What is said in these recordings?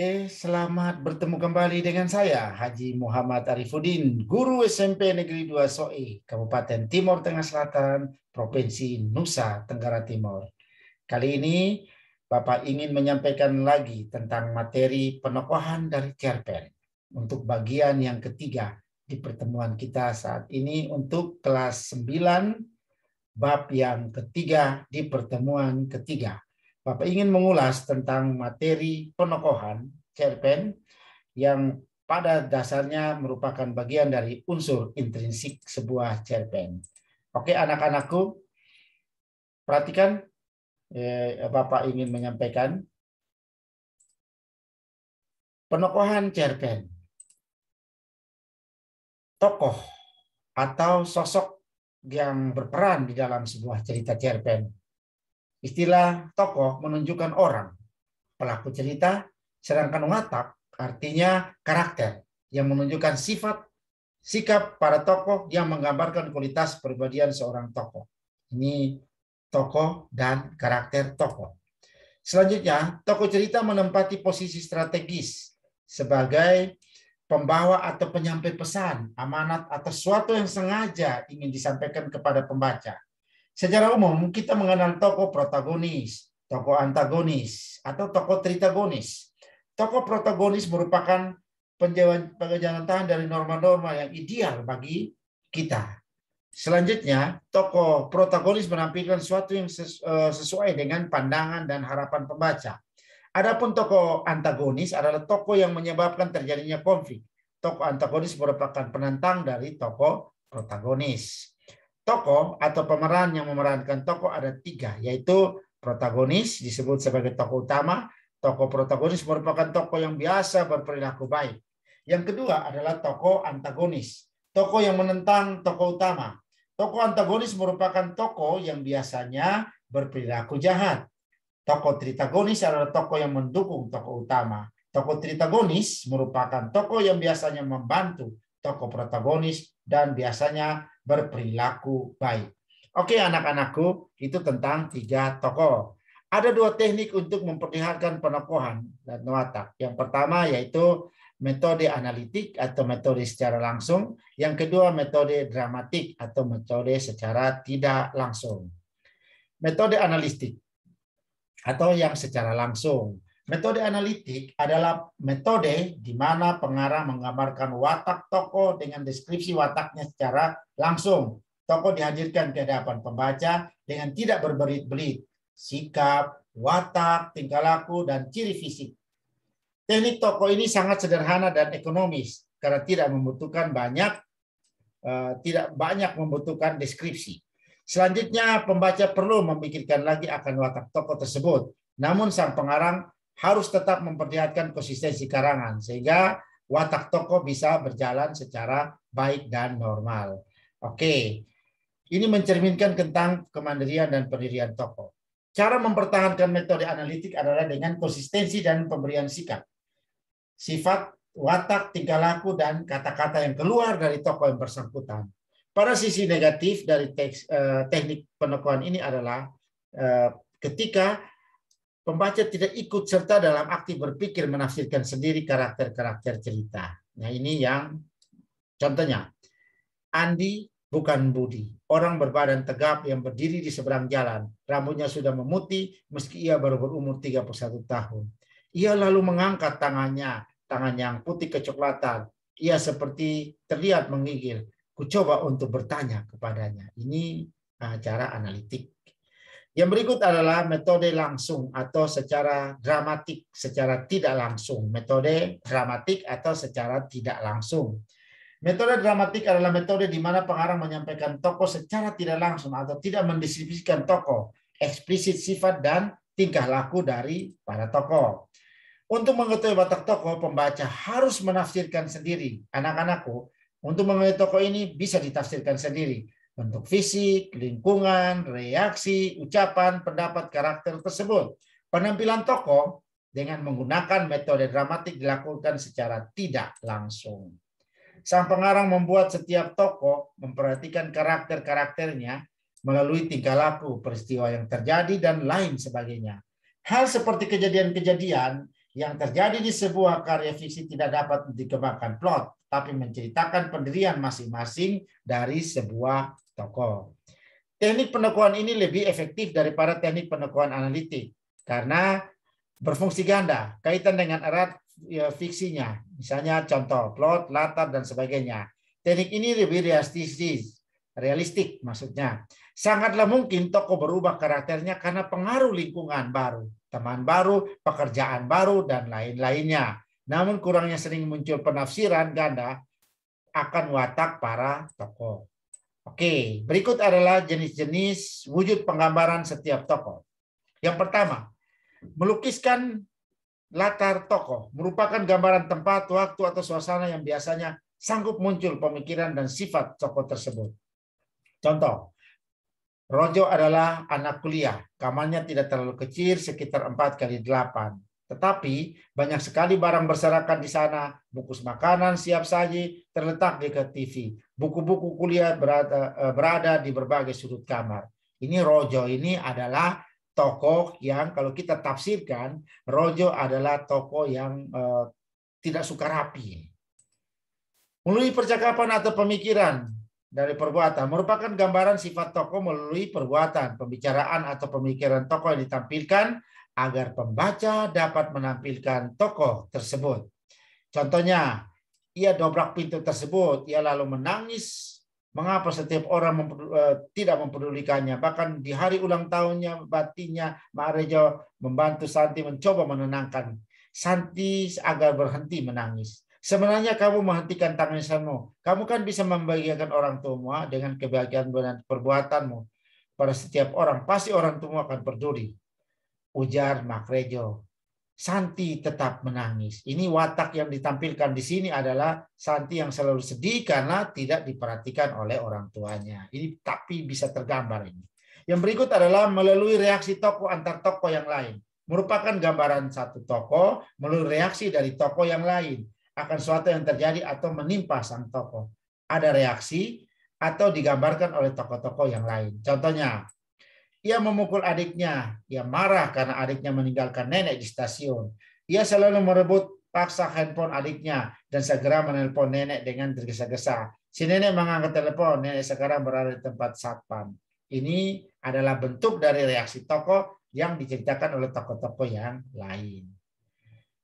Oke, selamat bertemu kembali dengan saya Haji Muhammad Arifuddin, guru SMP Negeri 2 Soe, Kabupaten Timur Tengah Selatan, Provinsi Nusa Tenggara Timur. Kali ini Bapak ingin menyampaikan lagi tentang materi penokohan dari cerpen untuk bagian yang ketiga di pertemuan kita saat ini untuk kelas 9 bab yang ketiga di pertemuan ketiga Bapak ingin mengulas tentang materi penokohan cerpen yang pada dasarnya merupakan bagian dari unsur intrinsik sebuah cerpen. Oke, anak-anakku, perhatikan eh, Bapak ingin menyampaikan penokohan cerpen. Tokoh atau sosok yang berperan di dalam sebuah cerita cerpen Istilah tokoh menunjukkan orang, pelaku cerita, sedangkan watak artinya karakter yang menunjukkan sifat sikap para tokoh yang menggambarkan kualitas perbedaan seorang tokoh. Ini tokoh dan karakter tokoh. Selanjutnya, tokoh cerita menempati posisi strategis sebagai pembawa atau penyampai pesan, amanat atau sesuatu yang sengaja ingin disampaikan kepada pembaca Secara umum, kita mengenal tokoh protagonis, tokoh antagonis, atau tokoh tritagonis. Tokoh protagonis merupakan penjauhan tahan dari norma-norma yang ideal bagi kita. Selanjutnya, tokoh protagonis menampilkan sesuatu yang eh, sesuai dengan pandangan dan harapan pembaca. Adapun tokoh antagonis adalah tokoh yang menyebabkan terjadinya konflik. Tokoh antagonis merupakan penentang dari tokoh protagonis tokoh atau pemeran yang memerankan tokoh ada tiga, yaitu protagonis disebut sebagai tokoh utama. Tokoh protagonis merupakan tokoh yang biasa berperilaku baik. Yang kedua adalah tokoh antagonis, tokoh yang menentang tokoh utama. Tokoh antagonis merupakan tokoh yang biasanya berperilaku jahat. Tokoh tritagonis adalah tokoh yang mendukung tokoh utama. Tokoh tritagonis merupakan tokoh yang biasanya membantu tokoh protagonis, dan biasanya berperilaku baik. Oke anak-anakku, itu tentang tiga tokoh. Ada dua teknik untuk memperlihatkan penokohan dan watak. Yang pertama yaitu metode analitik atau metode secara langsung. Yang kedua metode dramatik atau metode secara tidak langsung. Metode analitik atau yang secara langsung Metode analitik adalah metode di mana pengarang menggambarkan watak toko dengan deskripsi wataknya secara langsung. Toko dihadirkan ke hadapan pembaca dengan tidak berbelit-belit, sikap, watak, tingkah laku, dan ciri fisik. Teknik toko ini sangat sederhana dan ekonomis karena tidak membutuhkan banyak eh, tidak banyak membutuhkan deskripsi. Selanjutnya, pembaca perlu memikirkan lagi akan watak toko tersebut. Namun sang pengarang harus tetap memperlihatkan konsistensi karangan sehingga watak toko bisa berjalan secara baik dan normal. Oke. Ini mencerminkan tentang kemandirian dan pendirian toko. Cara mempertahankan metode analitik adalah dengan konsistensi dan pemberian sikap. Sifat, watak, tingkah laku, dan kata-kata yang keluar dari toko yang bersangkutan. Pada sisi negatif dari teks, eh, teknik penokohan ini adalah eh, ketika Pembaca tidak ikut serta dalam aktif berpikir menafsirkan sendiri karakter-karakter cerita. Nah ini yang contohnya. Andi bukan Budi. Orang berbadan tegap yang berdiri di seberang jalan. Rambutnya sudah memutih meski ia baru berumur 31 tahun. Ia lalu mengangkat tangannya, tangan yang putih kecoklatan. Ia seperti terlihat mengigil. Kucoba untuk bertanya kepadanya. Ini ah, cara analitik. Yang berikut adalah metode langsung atau secara dramatik, secara tidak langsung. Metode dramatik atau secara tidak langsung. Metode dramatik adalah metode di mana pengarang menyampaikan tokoh secara tidak langsung atau tidak mendeskripsikan tokoh, eksplisit sifat dan tingkah laku dari para tokoh. Untuk mengetahui watak tokoh, pembaca harus menafsirkan sendiri. Anak-anakku, untuk mengetahui tokoh ini bisa ditafsirkan sendiri bentuk fisik, lingkungan, reaksi, ucapan, pendapat karakter tersebut. Penampilan tokoh dengan menggunakan metode dramatik dilakukan secara tidak langsung. Sang pengarang membuat setiap tokoh memperhatikan karakter-karakternya melalui tingkah laku, peristiwa yang terjadi, dan lain sebagainya. Hal seperti kejadian-kejadian yang terjadi di sebuah karya fiksi tidak dapat dikembangkan plot, tapi menceritakan pendirian masing-masing dari sebuah tokoh. Teknik penekuan ini lebih efektif daripada teknik penekuan analitik karena berfungsi ganda, kaitan dengan erat ya, fiksinya. Misalnya contoh plot, latar dan sebagainya. Teknik ini lebih realistis, realistik maksudnya. Sangatlah mungkin tokoh berubah karakternya karena pengaruh lingkungan baru teman baru, pekerjaan baru, dan lain-lainnya. Namun kurangnya sering muncul penafsiran ganda akan watak para tokoh. Oke, berikut adalah jenis-jenis wujud penggambaran setiap tokoh. Yang pertama, melukiskan latar tokoh merupakan gambaran tempat, waktu, atau suasana yang biasanya sanggup muncul pemikiran dan sifat tokoh tersebut. Contoh, Rojo adalah anak kuliah. Kamarnya tidak terlalu kecil, sekitar 4 kali 8. Tetapi banyak sekali barang berserakan di sana. Buku makanan siap saji terletak di ke TV. Buku-buku kuliah berada, eh, berada di berbagai sudut kamar. Ini Rojo ini adalah tokoh yang kalau kita tafsirkan Rojo adalah tokoh yang eh, tidak suka rapi. Melalui percakapan atau pemikiran, dari perbuatan merupakan gambaran sifat tokoh melalui perbuatan, pembicaraan atau pemikiran tokoh yang ditampilkan agar pembaca dapat menampilkan tokoh tersebut. Contohnya, ia dobrak pintu tersebut, ia lalu menangis. Mengapa setiap orang e, tidak mempedulikannya? Bahkan di hari ulang tahunnya, batinya Marejo membantu Santi mencoba menenangkan Santi agar berhenti menangis. Sebenarnya kamu menghentikan tangisanmu. Kamu kan bisa membagikan orang tua dengan kebahagiaan dan perbuatanmu. Pada setiap orang, pasti orang tua akan berduri. Ujar Makrejo. Santi tetap menangis. Ini watak yang ditampilkan di sini adalah Santi yang selalu sedih karena tidak diperhatikan oleh orang tuanya. Ini tapi bisa tergambar ini. Yang berikut adalah melalui reaksi toko antar toko yang lain. Merupakan gambaran satu toko melalui reaksi dari toko yang lain akan suatu yang terjadi atau menimpa sang tokoh. Ada reaksi atau digambarkan oleh tokoh-tokoh yang lain. Contohnya, ia memukul adiknya, ia marah karena adiknya meninggalkan nenek di stasiun. Ia selalu merebut paksa handphone adiknya dan segera menelpon nenek dengan tergesa-gesa. Si nenek mengangkat telepon, nenek sekarang berada di tempat satpam. Ini adalah bentuk dari reaksi tokoh yang diceritakan oleh tokoh-tokoh yang lain.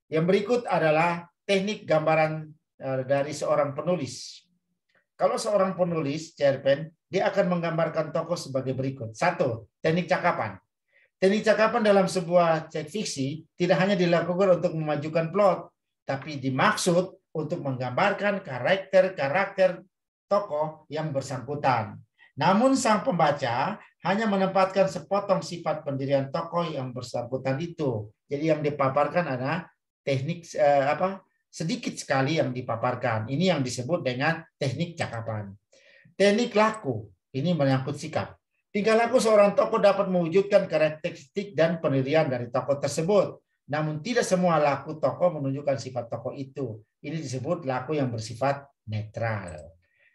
Yang berikut adalah teknik gambaran eh, dari seorang penulis. Kalau seorang penulis cerpen, dia akan menggambarkan tokoh sebagai berikut. Satu, teknik cakapan. Teknik cakapan dalam sebuah cek fiksi tidak hanya dilakukan untuk memajukan plot, tapi dimaksud untuk menggambarkan karakter-karakter tokoh yang bersangkutan. Namun sang pembaca hanya menempatkan sepotong sifat pendirian tokoh yang bersangkutan itu. Jadi yang dipaparkan adalah teknik eh, apa sedikit sekali yang dipaparkan. Ini yang disebut dengan teknik cakapan. Teknik laku, ini menyangkut sikap. Tingkah laku seorang tokoh dapat mewujudkan karakteristik dan pendirian dari tokoh tersebut. Namun tidak semua laku tokoh menunjukkan sifat tokoh itu. Ini disebut laku yang bersifat netral.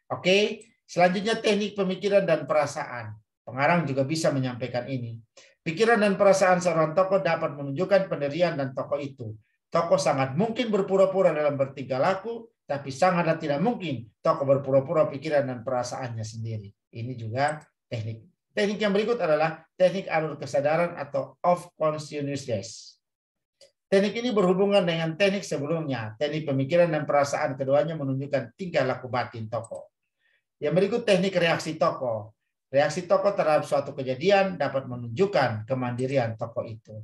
Oke, selanjutnya teknik pemikiran dan perasaan. Pengarang juga bisa menyampaikan ini. Pikiran dan perasaan seorang tokoh dapat menunjukkan pendirian dan tokoh itu. Toko sangat mungkin berpura-pura dalam bertiga laku, tapi sangatlah tidak mungkin toko berpura-pura pikiran dan perasaannya sendiri. Ini juga teknik. Teknik yang berikut adalah teknik alur kesadaran atau of consciousness. Teknik ini berhubungan dengan teknik sebelumnya. Teknik pemikiran dan perasaan keduanya menunjukkan tingkah laku batin toko. Yang berikut teknik reaksi toko. Reaksi toko terhadap suatu kejadian dapat menunjukkan kemandirian toko itu.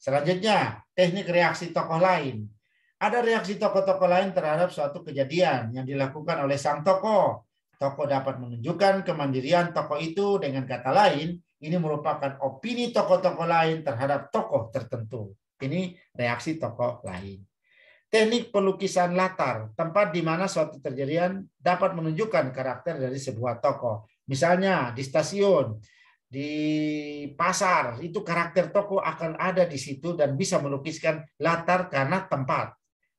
Selanjutnya, teknik reaksi tokoh lain. Ada reaksi tokoh-tokoh lain terhadap suatu kejadian yang dilakukan oleh sang tokoh. Tokoh dapat menunjukkan kemandirian tokoh itu dengan kata lain, ini merupakan opini tokoh-tokoh lain terhadap tokoh tertentu. Ini reaksi tokoh lain. Teknik pelukisan latar, tempat di mana suatu kejadian dapat menunjukkan karakter dari sebuah tokoh. Misalnya di stasiun, di pasar itu karakter toko akan ada di situ dan bisa melukiskan latar karena tempat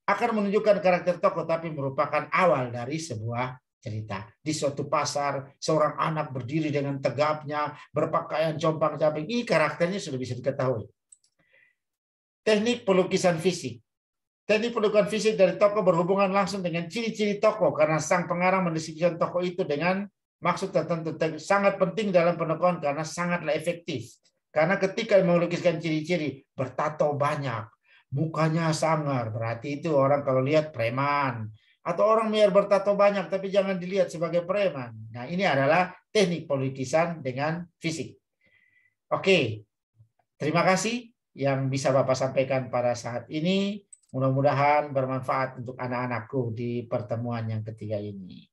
akan menunjukkan karakter toko tapi merupakan awal dari sebuah cerita di suatu pasar seorang anak berdiri dengan tegapnya berpakaian compang camping ini karakternya sudah bisa diketahui teknik pelukisan fisik Teknik pelukisan fisik dari toko berhubungan langsung dengan ciri-ciri toko karena sang pengarang mendeskripsikan toko itu dengan maksud tertentu sangat penting dalam penekuan karena sangatlah efektif. Karena ketika melukiskan ciri-ciri, bertato banyak, mukanya sangar, berarti itu orang kalau lihat preman. Atau orang biar bertato banyak, tapi jangan dilihat sebagai preman. Nah ini adalah teknik pelukisan dengan fisik. Oke, terima kasih yang bisa Bapak sampaikan pada saat ini. Mudah-mudahan bermanfaat untuk anak-anakku di pertemuan yang ketiga ini.